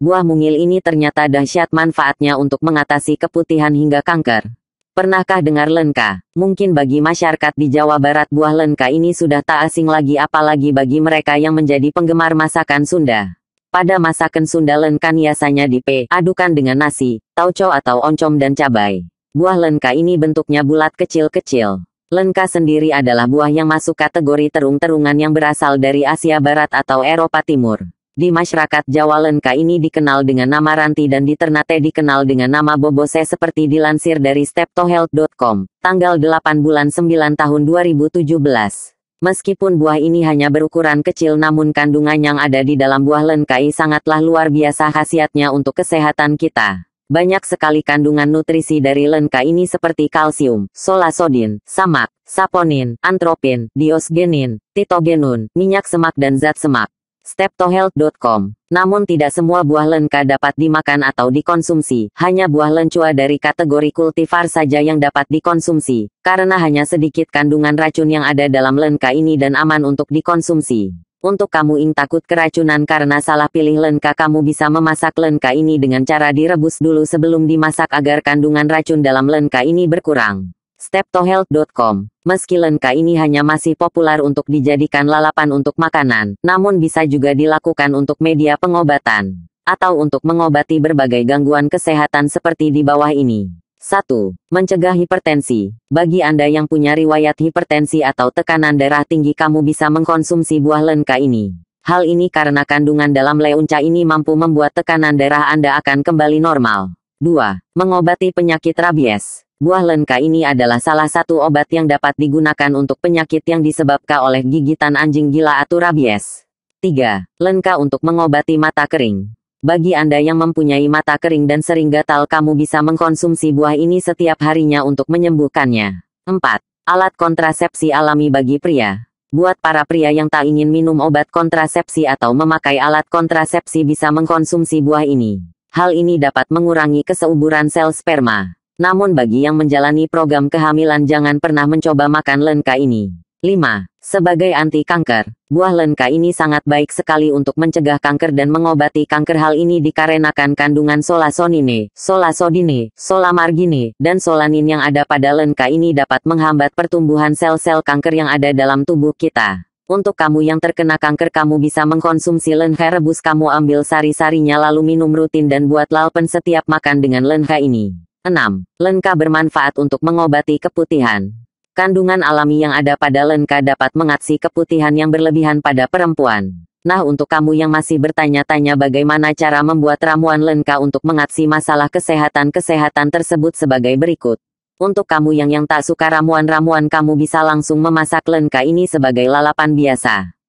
Buah mungil ini ternyata dahsyat manfaatnya untuk mengatasi keputihan hingga kanker. Pernahkah dengar lenka? Mungkin bagi masyarakat di Jawa Barat buah lenka ini sudah tak asing lagi apalagi bagi mereka yang menjadi penggemar masakan Sunda. Pada masakan Sunda lenka biasanya di adukan dengan nasi, tauco atau oncom dan cabai. Buah lenka ini bentuknya bulat kecil-kecil. Lenka sendiri adalah buah yang masuk kategori terung-terungan yang berasal dari Asia Barat atau Eropa Timur. Di masyarakat Jawa Lenka ini dikenal dengan nama Ranti dan di Ternate dikenal dengan nama Bobose seperti dilansir dari steptohealth.com, tanggal 8 bulan 9 tahun 2017. Meskipun buah ini hanya berukuran kecil namun kandungan yang ada di dalam buah lenkai sangatlah luar biasa khasiatnya untuk kesehatan kita. Banyak sekali kandungan nutrisi dari lenka ini seperti kalsium, solasodin, samak, saponin, antropin, diosgenin, titogenun, minyak semak dan zat semak steptohealth.com. Namun tidak semua buah lenka dapat dimakan atau dikonsumsi, hanya buah lencua dari kategori kultivar saja yang dapat dikonsumsi, karena hanya sedikit kandungan racun yang ada dalam lenka ini dan aman untuk dikonsumsi. Untuk kamu yang takut keracunan karena salah pilih lenka kamu bisa memasak lenka ini dengan cara direbus dulu sebelum dimasak agar kandungan racun dalam lenka ini berkurang. Steptohealth.com. Meski lenka ini hanya masih populer untuk dijadikan lalapan untuk makanan, namun bisa juga dilakukan untuk media pengobatan atau untuk mengobati berbagai gangguan kesehatan seperti di bawah ini. 1. Mencegah hipertensi. Bagi Anda yang punya riwayat hipertensi atau tekanan darah tinggi, kamu bisa mengkonsumsi buah lenka ini. Hal ini karena kandungan dalam leunca ini mampu membuat tekanan darah Anda akan kembali normal. 2. Mengobati penyakit rabies. Buah lenka ini adalah salah satu obat yang dapat digunakan untuk penyakit yang disebabkan oleh gigitan anjing gila atau rabies. 3. Lenka untuk mengobati mata kering. Bagi Anda yang mempunyai mata kering dan sering gatal kamu bisa mengkonsumsi buah ini setiap harinya untuk menyembuhkannya. 4. Alat kontrasepsi alami bagi pria. Buat para pria yang tak ingin minum obat kontrasepsi atau memakai alat kontrasepsi bisa mengkonsumsi buah ini. Hal ini dapat mengurangi keseuburan sel sperma. Namun bagi yang menjalani program kehamilan jangan pernah mencoba makan lenka ini. 5. Sebagai anti kanker, buah lenka ini sangat baik sekali untuk mencegah kanker dan mengobati kanker. Hal ini dikarenakan kandungan solasonine, solasodine, solamargine, dan solanin yang ada pada lenka ini dapat menghambat pertumbuhan sel-sel kanker yang ada dalam tubuh kita. Untuk kamu yang terkena kanker kamu bisa mengkonsumsi lenka rebus kamu ambil sari-sarinya lalu minum rutin dan buat lalpen setiap makan dengan lenka ini. 6. Lenka bermanfaat untuk mengobati keputihan. Kandungan alami yang ada pada lenka dapat mengatasi keputihan yang berlebihan pada perempuan. Nah untuk kamu yang masih bertanya-tanya bagaimana cara membuat ramuan lenka untuk mengatasi masalah kesehatan-kesehatan tersebut sebagai berikut. Untuk kamu yang yang tak suka ramuan-ramuan kamu bisa langsung memasak lenka ini sebagai lalapan biasa.